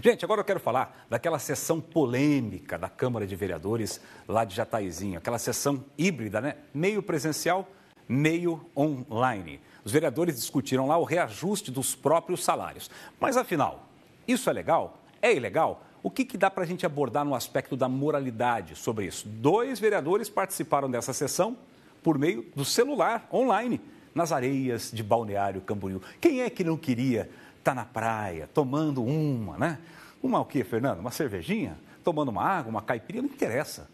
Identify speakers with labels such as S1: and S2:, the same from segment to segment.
S1: Gente, agora eu quero falar daquela sessão polêmica da Câmara de Vereadores lá de Jataizinho, aquela sessão híbrida, né? Meio presencial, meio online. Os vereadores discutiram lá o reajuste dos próprios salários. Mas afinal, isso é legal? É ilegal? O que, que dá para a gente abordar no aspecto da moralidade sobre isso? Dois vereadores participaram dessa sessão por meio do celular online, nas areias de Balneário Camboriú. Quem é que não queria está na praia, tomando uma, né? Uma o quê, Fernando? Uma cervejinha? Tomando uma água, uma caipirinha, não interessa.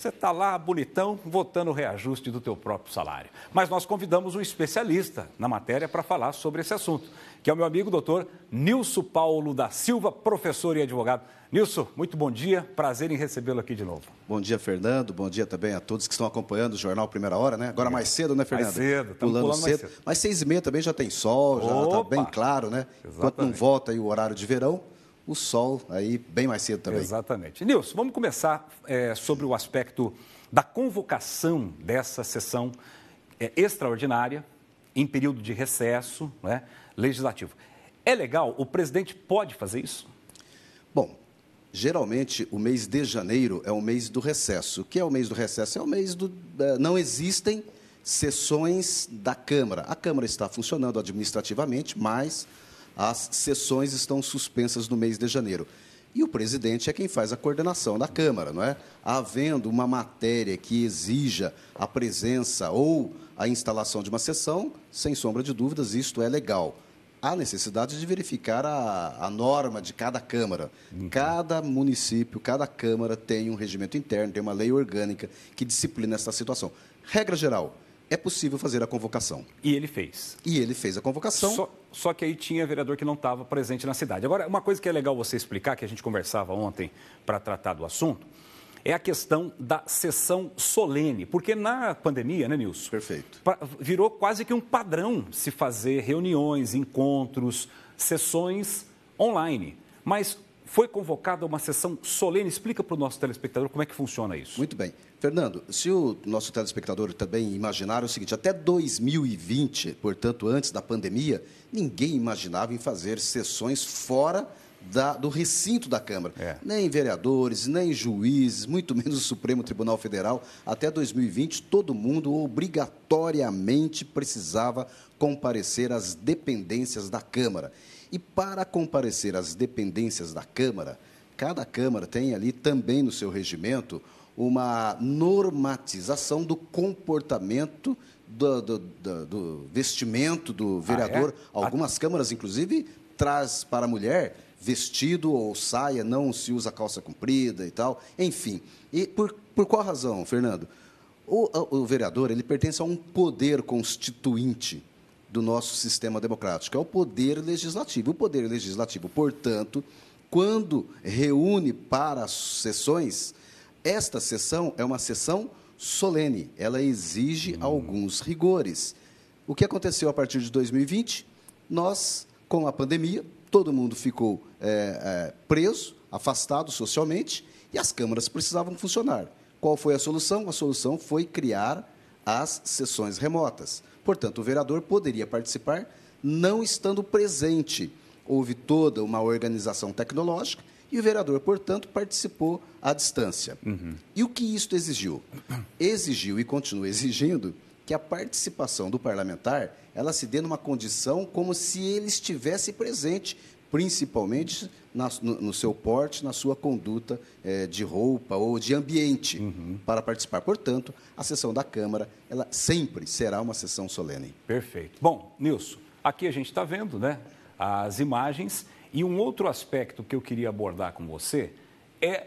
S1: Você está lá, bonitão, votando o reajuste do teu próprio salário. Mas nós convidamos um especialista na matéria para falar sobre esse assunto, que é o meu amigo doutor Nilson Paulo da Silva, professor e advogado. Nilson, muito bom dia, prazer em recebê-lo aqui de novo.
S2: Bom dia, Fernando, bom dia também a todos que estão acompanhando o Jornal Primeira Hora, né? Agora é. mais cedo, né, Fernando? Mais cedo, pulando, pulando cedo. cedo. Mas seis e meia também já tem sol, já está bem claro, né? Exatamente. Enquanto não volta aí o horário de verão, o
S1: sol aí bem mais cedo também. Exatamente. Nilson, vamos começar é, sobre o aspecto da convocação dessa sessão é, extraordinária em período de recesso né, legislativo. É legal? O presidente pode fazer isso?
S2: Bom, geralmente o mês de janeiro é o mês do recesso. O que é o mês do recesso? É o mês do. É, não existem sessões da Câmara. A Câmara está funcionando administrativamente, mas as sessões estão suspensas no mês de janeiro. E o presidente é quem faz a coordenação da Câmara, não é? Havendo uma matéria que exija a presença ou a instalação de uma sessão, sem sombra de dúvidas, isto é legal. Há necessidade de verificar a, a norma de cada Câmara. Uhum. Cada município, cada Câmara tem um regimento interno, tem uma lei orgânica que disciplina essa situação. Regra geral, é possível fazer a convocação.
S1: E ele fez. E ele fez a convocação. Só, só que aí tinha vereador que não estava presente na cidade. Agora, uma coisa que é legal você explicar, que a gente conversava ontem para tratar do assunto, é a questão da sessão solene. Porque na pandemia, né, Nilson? Perfeito. virou quase que um padrão se fazer reuniões, encontros, sessões online. Mas foi convocada uma sessão solene. Explica para o nosso telespectador como é que funciona isso. Muito bem.
S2: Fernando, se o nosso telespectador também imaginar é o seguinte, até 2020, portanto, antes da pandemia, ninguém imaginava em fazer sessões fora da, do recinto da Câmara. É. Nem vereadores, nem juízes, muito menos o Supremo Tribunal Federal. Até 2020, todo mundo obrigatoriamente precisava comparecer às dependências da Câmara. E para comparecer às dependências da Câmara, cada Câmara tem ali também no seu regimento uma normatização do comportamento do, do, do, do vestimento do ah, é? vereador. Ah, é? Algumas a... câmaras, inclusive, traz para a mulher vestido ou saia, não se usa calça comprida e tal. Enfim. E por, por qual razão, Fernando? O, o vereador ele pertence a um poder constituinte do nosso sistema democrático, é o poder legislativo. O poder legislativo, portanto, quando reúne para as sessões, esta sessão é uma sessão solene, ela exige hum. alguns rigores. O que aconteceu a partir de 2020? Nós, com a pandemia, todo mundo ficou é, é, preso, afastado socialmente, e as câmaras precisavam funcionar. Qual foi a solução? A solução foi criar as sessões remotas. Portanto, o vereador poderia participar não estando presente. Houve toda uma organização tecnológica e o vereador, portanto, participou à distância. Uhum. E o que isto exigiu? Exigiu e continua exigindo que a participação do parlamentar ela se dê numa condição como se ele estivesse presente, principalmente na, no, no, seu porte, na sua conduta eh, de roupa ou de ambiente uhum. para participar.
S1: Portanto, a sessão da Câmara, ela sempre será uma sessão solene. Perfeito. Bom, Nilson, aqui a gente está vendo né, as imagens e um outro aspecto que eu queria abordar com você é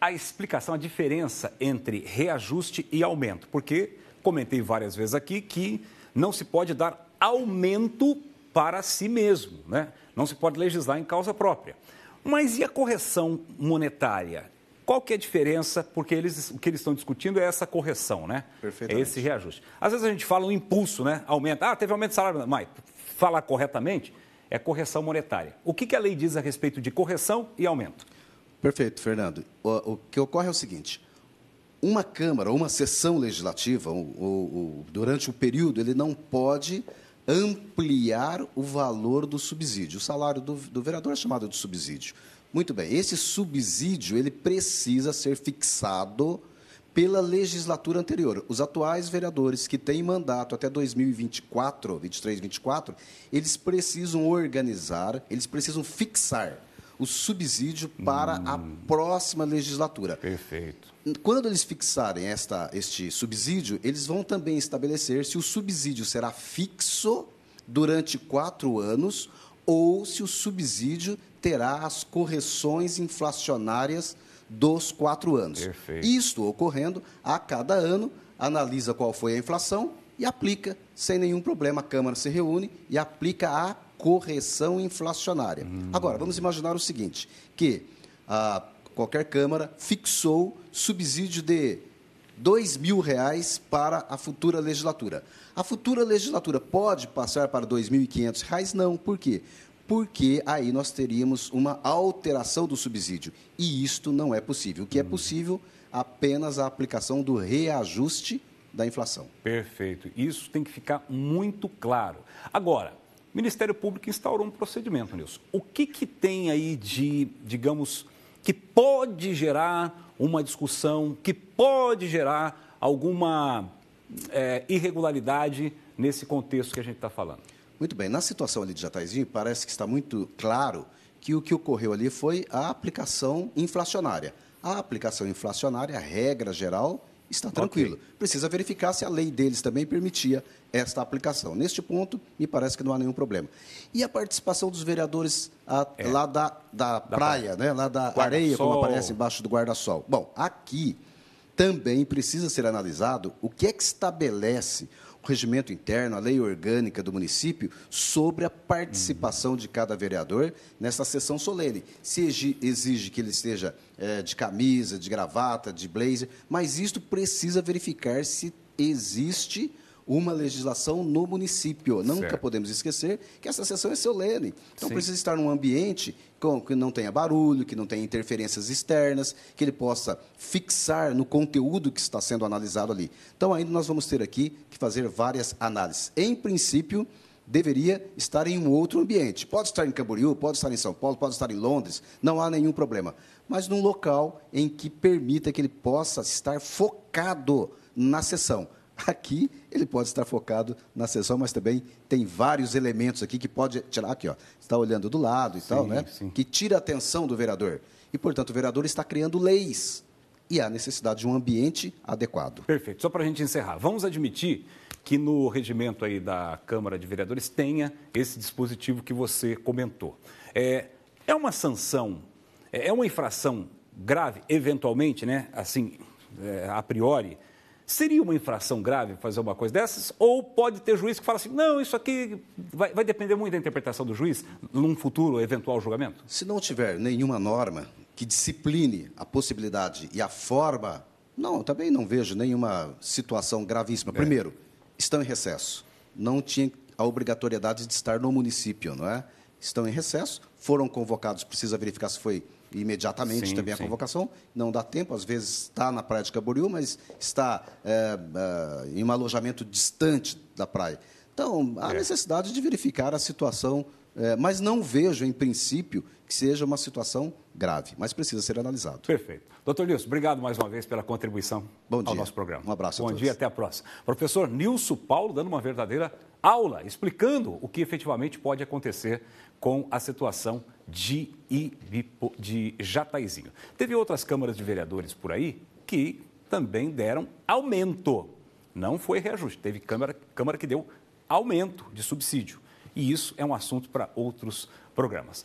S1: a explicação, a diferença entre reajuste e aumento, porque comentei várias vezes aqui que não se pode dar aumento para si mesmo, né? Não se pode legislar em causa própria. Mas e a correção monetária? Qual que é a diferença? Porque eles, o que eles estão discutindo é essa correção, né? É esse reajuste. Às vezes a gente fala um impulso, né? Aumenta. Ah, teve aumento de salário. Mas falar corretamente é correção monetária. O que, que a lei diz a respeito de correção e aumento? Perfeito, Fernando. O, o que ocorre é o seguinte: uma Câmara,
S2: uma sessão legislativa, o, o, durante o período, ele não pode ampliar o valor do subsídio. O salário do, do vereador é chamado de subsídio. Muito bem, esse subsídio ele precisa ser fixado pela legislatura anterior. Os atuais vereadores que têm mandato até 2024, 23, 24, eles precisam organizar, eles precisam fixar o subsídio para hum. a próxima legislatura. Perfeito. Quando eles fixarem esta, este subsídio, eles vão também estabelecer se o subsídio será fixo durante quatro anos ou se o subsídio terá as correções inflacionárias dos quatro anos. Perfeito. Isto ocorrendo a cada ano, analisa qual foi a inflação e aplica sem nenhum problema. A Câmara se reúne e aplica a correção inflacionária. Hum. Agora, vamos imaginar o seguinte, que a, ah, qualquer Câmara fixou subsídio de dois mil reais para a futura legislatura. A futura legislatura pode passar para R$ 2.500? Não. Por quê? Porque aí nós teríamos uma alteração do subsídio. E isto não é possível. O que é hum. possível apenas a aplicação do
S1: reajuste da inflação. Perfeito. Isso tem que ficar muito claro. Agora, o Ministério Público instaurou um procedimento, Nilson. O que, que tem aí de, digamos, que pode gerar uma discussão, que pode gerar alguma é, irregularidade nesse contexto que a gente está falando?
S2: Muito bem. Na situação ali de Jataizinho, parece que está muito claro que o que ocorreu ali foi a aplicação inflacionária. A aplicação inflacionária, a regra geral, está tranquilo. Okay. Precisa verificar se a lei deles também permitia esta aplicação. Neste ponto, me parece que não há nenhum problema. E a participação dos vereadores a, ah, é. lá da, da, da praia, praia, né? lá da areia, como aparece embaixo do guarda-sol? Bom, aqui também precisa ser analisado o que é que estabelece o regimento interno, a lei orgânica do município, sobre a participação de cada vereador nessa sessão solene. Se exige que ele esteja é, de camisa, de gravata, de blazer, mas isto precisa verificar se existe uma legislação no município. Nunca certo. podemos esquecer que essa sessão é solene. Então Sim. precisa estar num ambiente que não tenha barulho, que não tenha interferências externas, que ele possa fixar no conteúdo que está sendo analisado ali. Então ainda nós vamos ter aqui que fazer várias análises. Em princípio, deveria estar em um outro ambiente. Pode estar em Camboriú, pode estar em São Paulo, pode estar em Londres, não há nenhum problema. Mas num local em que permita que ele possa estar focado na sessão. Aqui ele pode estar focado na sessão, mas também tem vários elementos aqui que pode tirar aqui, ó. Está olhando do lado e sim, tal, né? Sim. Que tira a atenção do vereador. E portanto o vereador está criando leis e há necessidade de um ambiente adequado.
S1: Perfeito. Só para a gente encerrar, vamos admitir que no regimento aí da Câmara de Vereadores tenha esse dispositivo que você comentou. É, é uma sanção, é, é uma infração grave, eventualmente, né? Assim, é, a priori, Seria uma infração grave fazer uma coisa dessas? Ou pode ter juiz que fala assim: não, isso aqui vai, vai depender muito da interpretação do juiz num futuro eventual julgamento? Se não tiver nenhuma
S2: norma que discipline a possibilidade e a forma, não, também não vejo nenhuma situação gravíssima. É. Primeiro, estão em recesso. Não tinha a obrigatoriedade de estar no município, não é? Estão em recesso, foram convocados, precisa verificar se foi imediatamente sim, também é a convocação. Não dá tempo, às vezes está na praia de Camboriú, mas está é, é, em um alojamento distante da praia. Então, há é. necessidade de verificar a situação, é, mas não vejo, em princípio, que seja uma situação
S1: grave, mas precisa ser analisado. Perfeito. Doutor Nilson, obrigado mais uma vez pela contribuição Bom dia. ao nosso programa. Um abraço. Bom a todos. dia, até a próxima. Professor Nilson Paulo, dando uma verdadeira aula, explicando o que efetivamente pode acontecer com a situação de, Ibipo, de Jataizinho. Teve outras câmaras de vereadores por aí que também deram aumento. Não foi reajuste, teve câmara, câmara que deu aumento de subsídio. E isso é um assunto para outros programas.